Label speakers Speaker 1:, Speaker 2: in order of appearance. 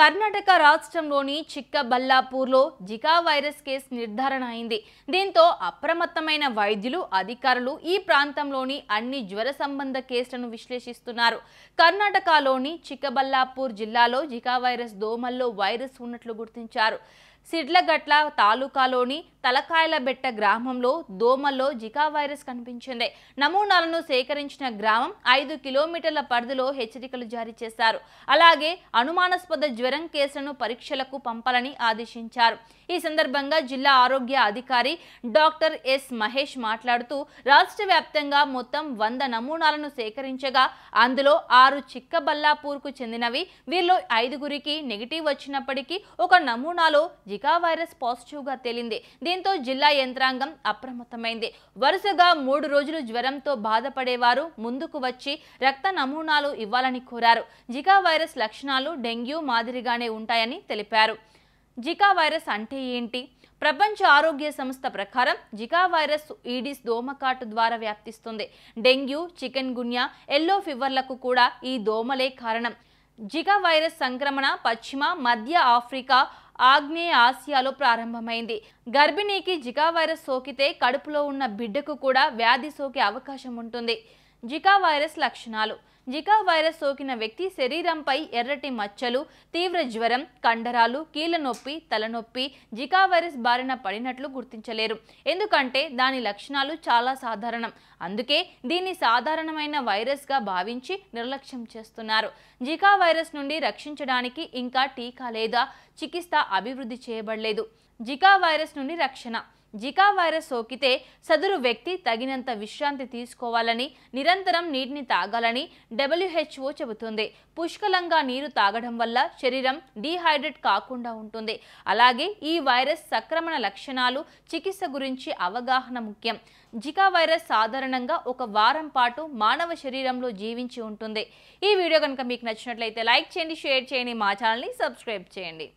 Speaker 1: కర్ణాటక రాష్ట్రంలోని చిక్కబల్లాపూర్లో Zika virus case నిర్ధారణ అయింది దీంతో అప్రమత్తమైన వైద్యులు అధికారులు ఈ ప్రాంతంలోని అన్ని జ్వర సంబంధ కేసులను విశ్లేషిస్తున్నారు కర్ణాటకలోని చిక్కబల్లాపూర్ జిల్లాలో జికా వైరస్ దోమల్లో వైరస్ ఉన్నట్లు గుర్తించారు సిడ్లగట్ల తాలూకాలోని తలకాయలబెట్ట గ్రామంలో దోమల్లో జికా వైరస్ కనిపించింది నమూనాలను సేకరించిన గ్రామం ఐదు కిలోమీటర్ల పరిధిలో హెచ్చరికలు జారీ చేశారు అలాగే అనుమానాస్పద జ్వరం కేసులను పరీక్షలకు పంపాలని ఆదేశించారు ఈ సందర్భంగా జిల్లా ఆరోగ్య అధికారి డాక్టర్ ఎస్ మహేష్ మాట్లాడుతూ రాష్ట్ర వ్యాప్తంగా మొత్తం వంద నమూనాలను సేకరించగా అందులో ఆరు చిక్కబల్లాపూర్కు చెందినవి వీరిలో ఐదుగురికి నెగిటివ్ వచ్చినప్పటికీ ఒక నమూనాలో జికా వైరస్ పాజిటివ్గా తేలింది దీంతో జిల్లా యంత్రాంగం అప్రమత్తమైంది వరుసగా మూడు రోజులు జ్వరంతో బాధపడేవారు ముందుకు వచ్చి రక్త నమూనాలు ఇవ్వాలని కోరారు జికా వైరస్ లక్షణాలు డెంగ్యూ మాదిరిగానే ఉంటాయని తెలిపారు జికా వైరస్ అంటే ఏంటి ప్రపంచ ఆరోగ్య సంస్థ ప్రకారం జికా వైరస్ ఈడిస్ దోమకాటు ద్వారా వ్యాప్తిస్తుంది డెంగ్యూ చికెన్ గున్యా ఎల్లో ఫీవర్లకు కూడా ఈ దోమలే కారణం జికా వైరస్ సంక్రమణ పశ్చిమ మధ్య ఆఫ్రికా ఆగ్నేయ ఆసియాలో ప్రారంభమైంది గర్భిణీకి జికా వైరస్ సోకితే కడుపులో ఉన్న బిడ్డకు కూడా వ్యాధి సోకే అవకాశం ఉంటుంది జికా వైరస్ లక్షణాలు జికా వైరస్ సోకిన వ్యక్తి శరీరంపై ఎర్రటి మచ్చలు తీవ్ర జ్వరం కండరాలు కీళ్ళ నొప్పి తలనొప్పి జికా వైరస్ బారిన పడినట్లు గుర్తించలేరు ఎందుకంటే దాని లక్షణాలు చాలా సాధారణం అందుకే దీన్ని సాధారణమైన వైరస్గా భావించి నిర్లక్ష్యం చేస్తున్నారు జికా వైరస్ నుండి రక్షించడానికి ఇంకా టీకా లేదా చికిత్స అభివృద్ధి చేయబడలేదు జికా వైరస్ నుండి రక్షణ జికా వైరస్ సోకితే సదరు వ్యక్తి తగినంత విశ్రాంతి తీసుకోవాలని నిరంతరం నీటిని తాగాలని డబ్ల్యూహెచ్ఓ చెబుతుంది పుష్కలంగా నీరు తాగడం వల్ల శరీరం డీహైడ్రేట్ కాకుండా ఉంటుంది అలాగే ఈ వైరస్ సక్రమణ లక్షణాలు చికిత్స గురించి అవగాహన ముఖ్యం జికా వైరస్ సాధారణంగా ఒక వారం పాటు మానవ శరీరంలో జీవించి ఉంటుంది ఈ వీడియో కనుక మీకు నచ్చినట్లయితే లైక్ చేయండి షేర్ చేయండి మా ఛానల్ని సబ్స్క్రైబ్ చేయండి